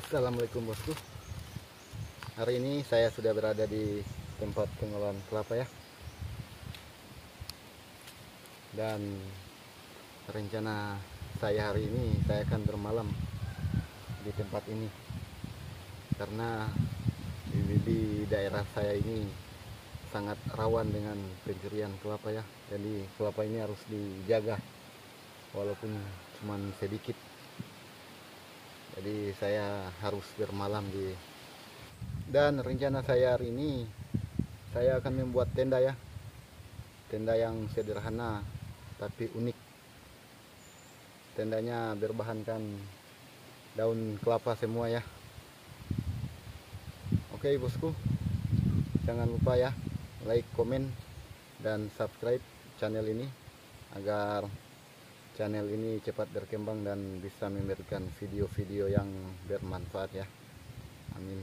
Assalamualaikum bosku Hari ini saya sudah berada di tempat pengolahan kelapa ya Dan rencana saya hari ini saya akan bermalam di tempat ini Karena di, di daerah saya ini sangat rawan dengan pencurian kelapa ya Jadi kelapa ini harus dijaga walaupun cuma sedikit jadi saya harus bermalam di dan rencana saya hari ini saya akan membuat tenda ya tenda yang sederhana tapi unik tendanya berbahankan daun kelapa semua ya oke bosku jangan lupa ya like komen dan subscribe channel ini agar channel ini cepat berkembang dan bisa memberikan video-video yang bermanfaat ya amin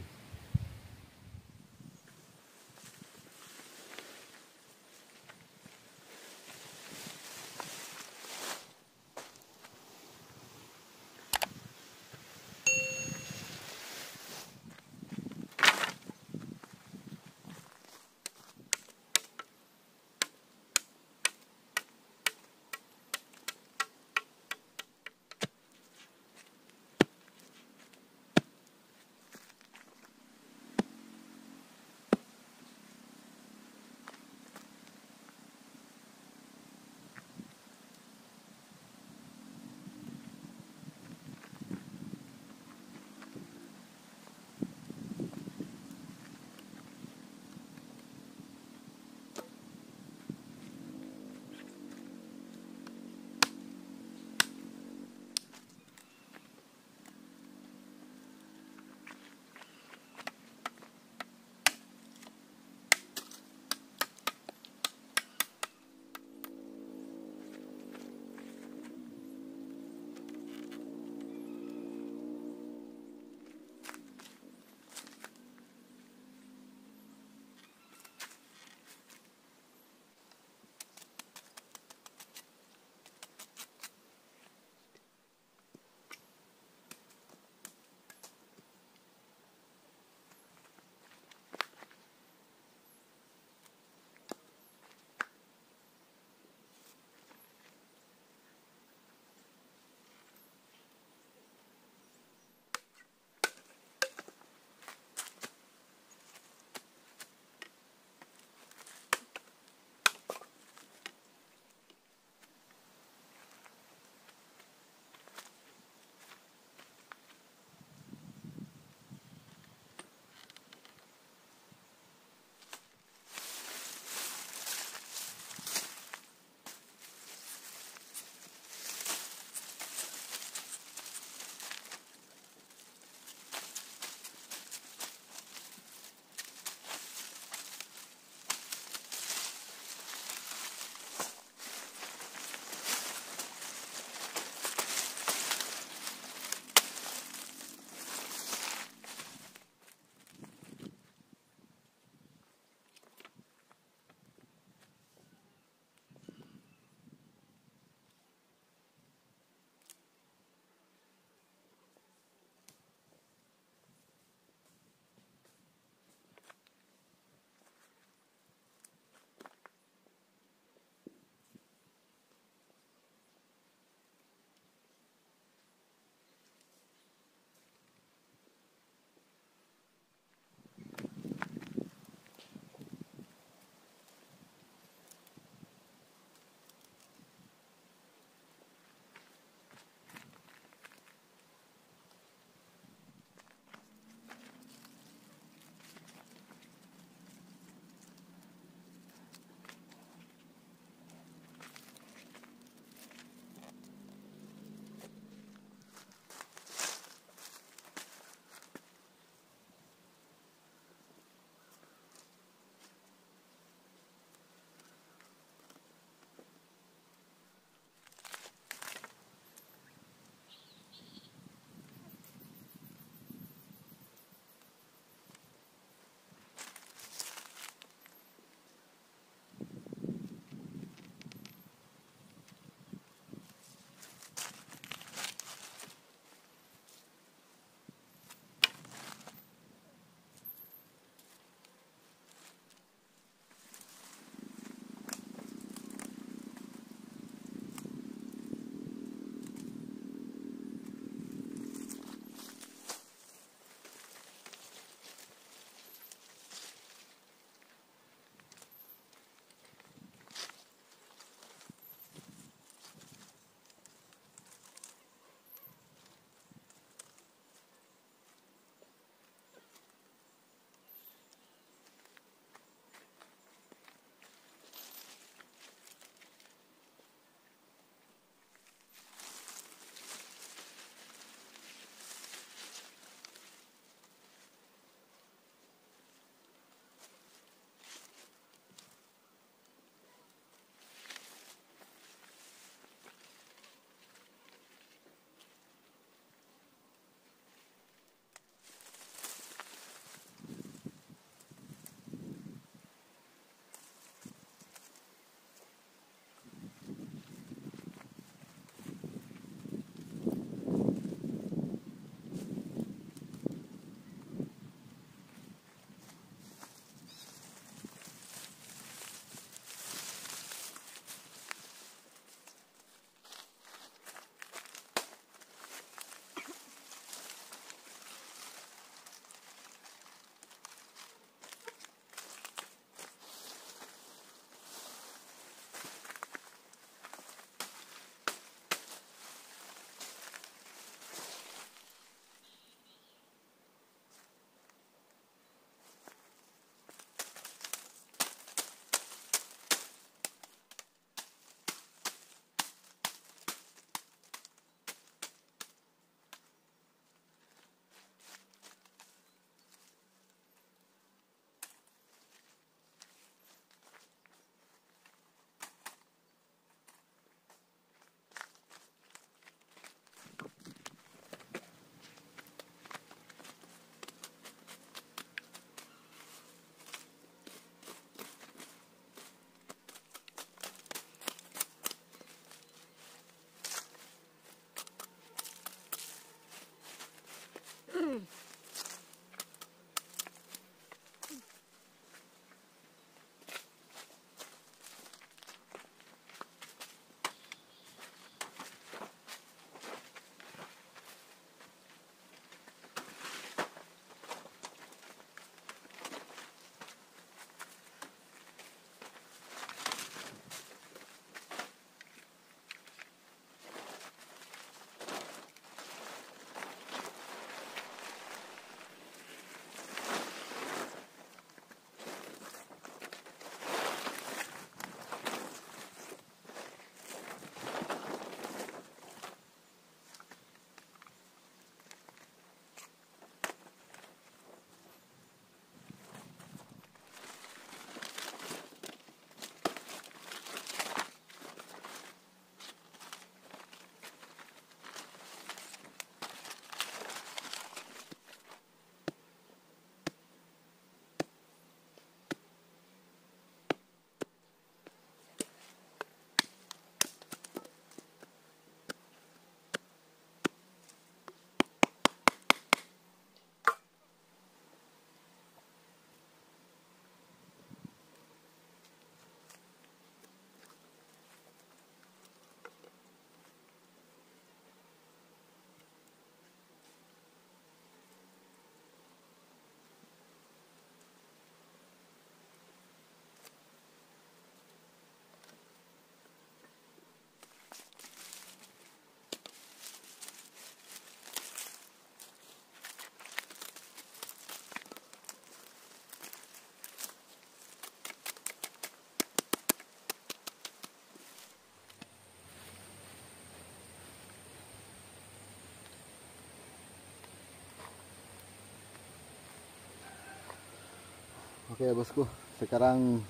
Oke okay, bosku, sekarang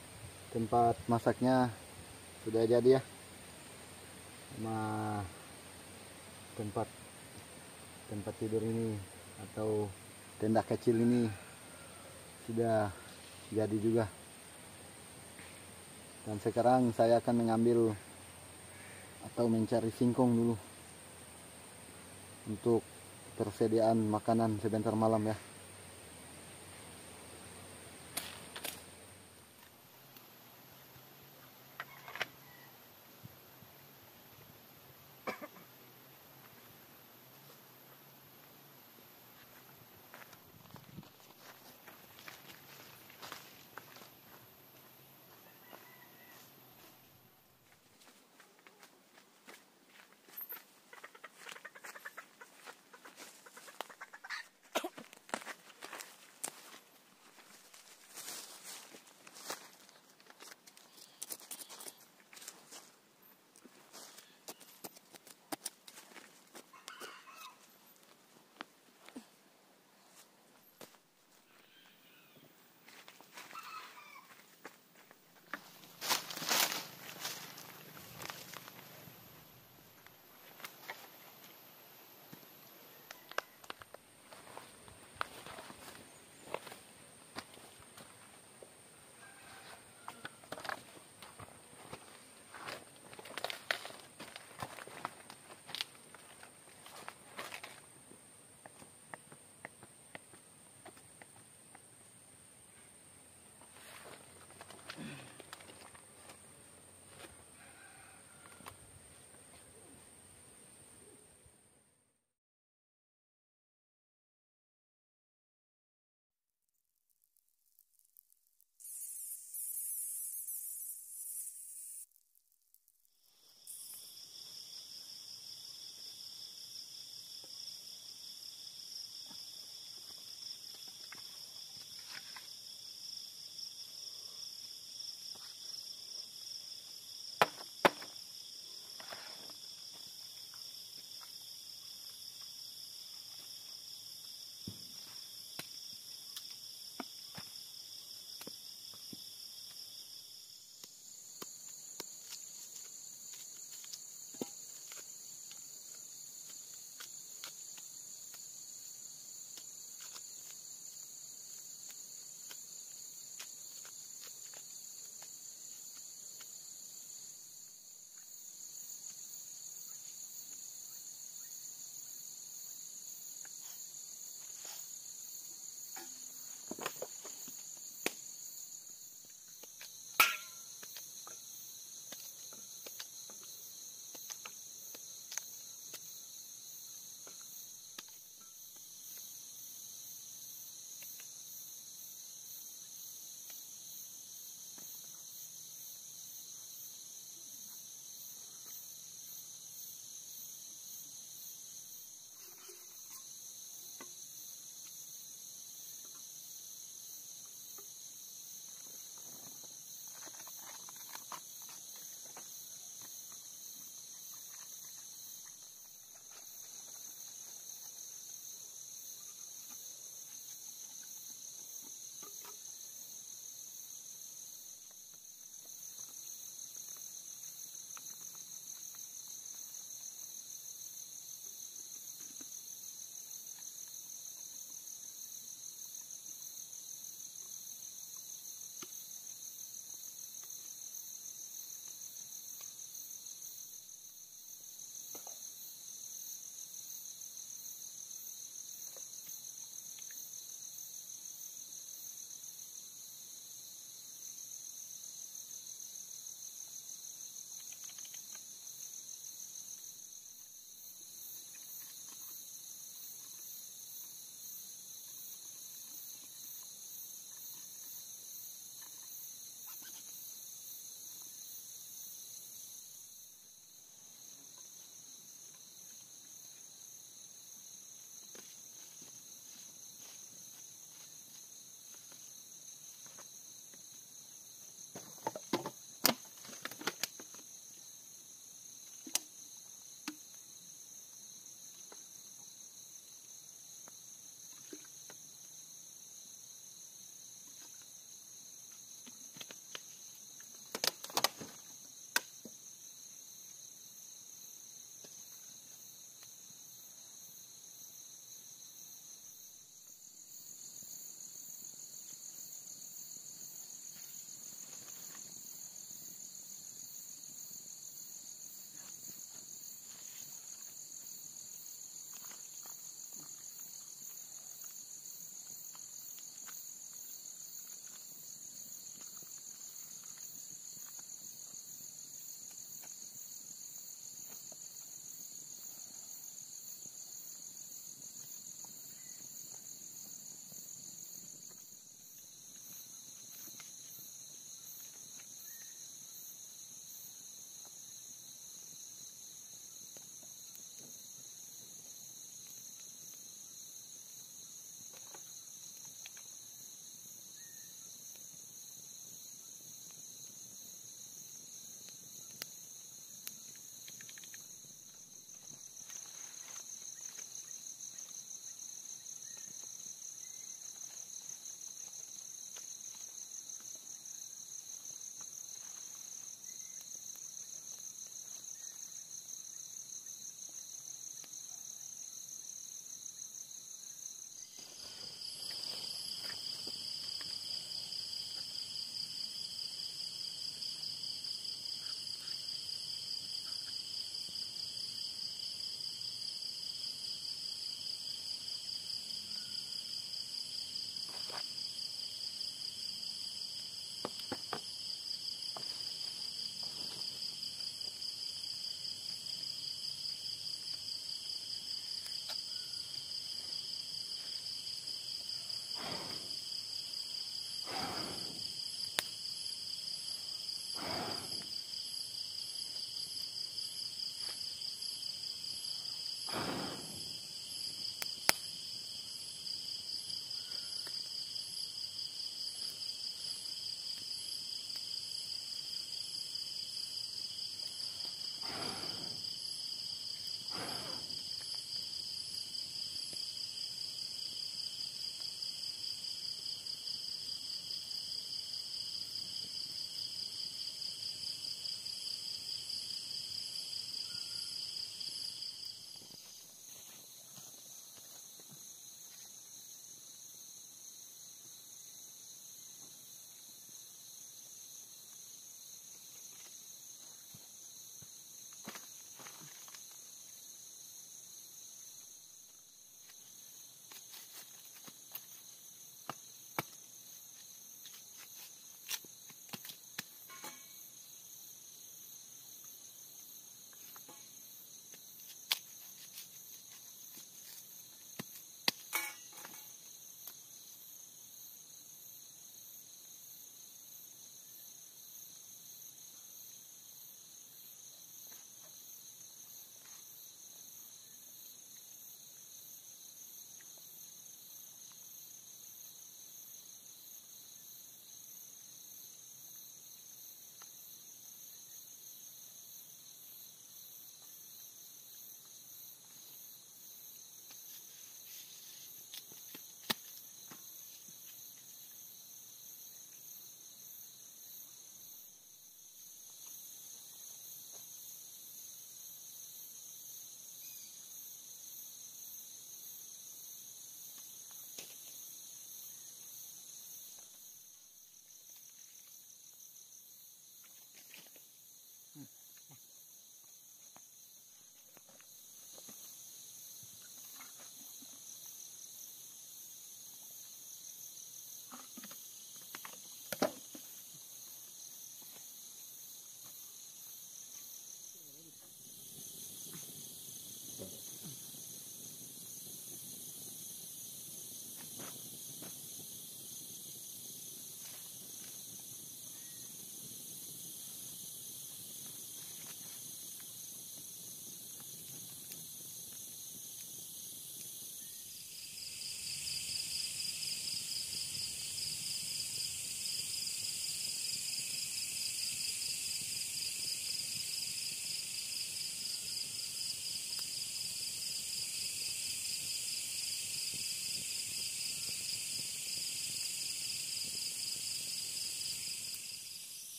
tempat masaknya sudah jadi ya. Sama tempat tempat tidur ini atau tenda kecil ini sudah jadi juga. Dan sekarang saya akan mengambil atau mencari singkong dulu untuk persediaan makanan sebentar malam ya.